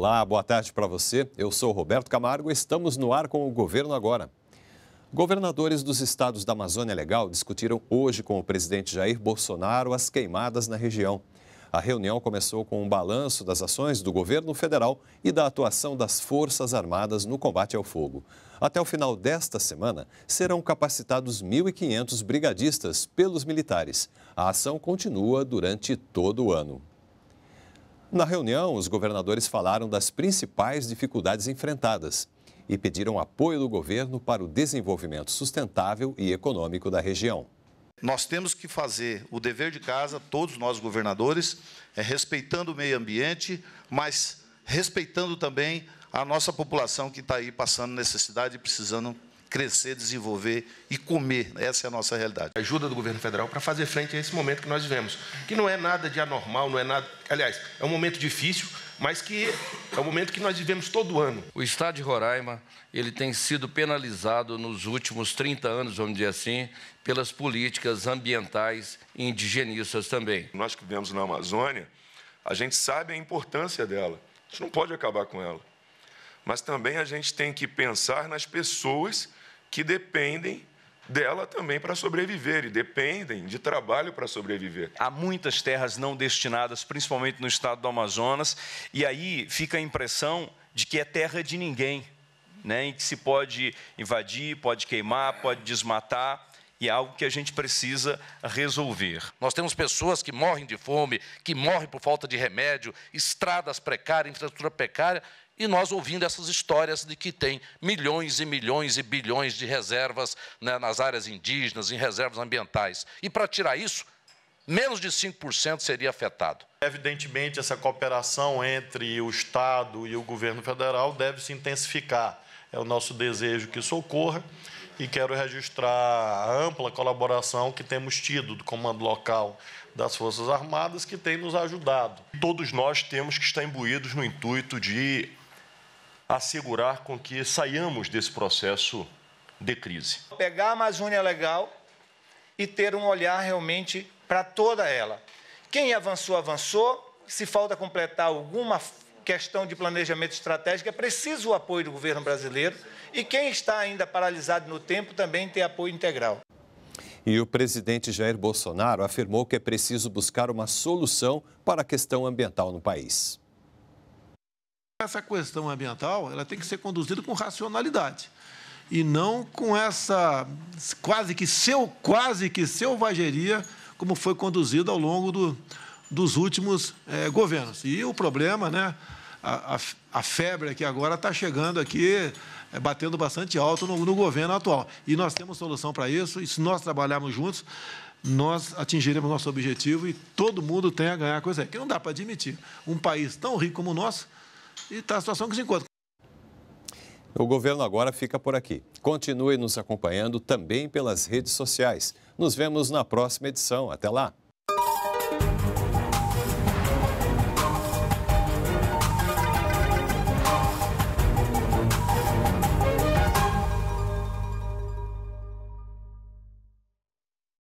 Olá, boa tarde para você. Eu sou Roberto Camargo. Estamos no ar com o Governo Agora. Governadores dos estados da Amazônia Legal discutiram hoje com o presidente Jair Bolsonaro as queimadas na região. A reunião começou com um balanço das ações do governo federal e da atuação das Forças Armadas no combate ao fogo. Até o final desta semana, serão capacitados 1.500 brigadistas pelos militares. A ação continua durante todo o ano. Na reunião, os governadores falaram das principais dificuldades enfrentadas e pediram apoio do governo para o desenvolvimento sustentável e econômico da região. Nós temos que fazer o dever de casa, todos nós governadores, é, respeitando o meio ambiente, mas respeitando também a nossa população que está aí passando necessidade e precisando crescer, desenvolver e comer. Essa é a nossa realidade. A ajuda do governo federal para fazer frente a esse momento que nós vivemos, que não é nada de anormal, não é nada. Aliás, é um momento difícil, mas que é um momento que nós vivemos todo ano. O estado de Roraima, ele tem sido penalizado nos últimos 30 anos, vamos dizer assim, pelas políticas ambientais e indigenistas também. Nós que vivemos na Amazônia, a gente sabe a importância dela. A gente não pode acabar com ela mas também a gente tem que pensar nas pessoas que dependem dela também para sobreviver e dependem de trabalho para sobreviver. Há muitas terras não destinadas, principalmente no estado do Amazonas, e aí fica a impressão de que é terra de ninguém, né? em que se pode invadir, pode queimar, pode desmatar e é algo que a gente precisa resolver. Nós temos pessoas que morrem de fome, que morrem por falta de remédio, estradas precárias, infraestrutura precária, e nós ouvindo essas histórias de que tem milhões e milhões e bilhões de reservas né, nas áreas indígenas, em reservas ambientais. E para tirar isso, menos de 5% seria afetado. Evidentemente, essa cooperação entre o Estado e o governo federal deve se intensificar. É o nosso desejo que isso ocorra e quero registrar a ampla colaboração que temos tido do Comando Local das Forças Armadas, que tem nos ajudado. Todos nós temos que estar imbuídos no intuito de assegurar com que saiamos desse processo de crise. Pegar a Amazônia é legal e ter um olhar realmente para toda ela. Quem avançou, avançou. Se falta completar alguma questão de planejamento estratégico, é preciso o apoio do governo brasileiro. E quem está ainda paralisado no tempo também tem apoio integral. E o presidente Jair Bolsonaro afirmou que é preciso buscar uma solução para a questão ambiental no país essa questão ambiental ela tem que ser conduzida com racionalidade e não com essa quase que seu quase que selvageria como foi conduzida ao longo do, dos últimos é, governos. E o problema, né, a, a, a febre que agora está chegando aqui, é, batendo bastante alto no, no governo atual. E nós temos solução para isso, e se nós trabalharmos juntos, nós atingiremos nosso objetivo e todo mundo tem a ganhar coisa Que não dá para admitir. Um país tão rico como o nosso e está a situação que se encontra. O governo agora fica por aqui. Continue nos acompanhando também pelas redes sociais. Nos vemos na próxima edição. Até lá!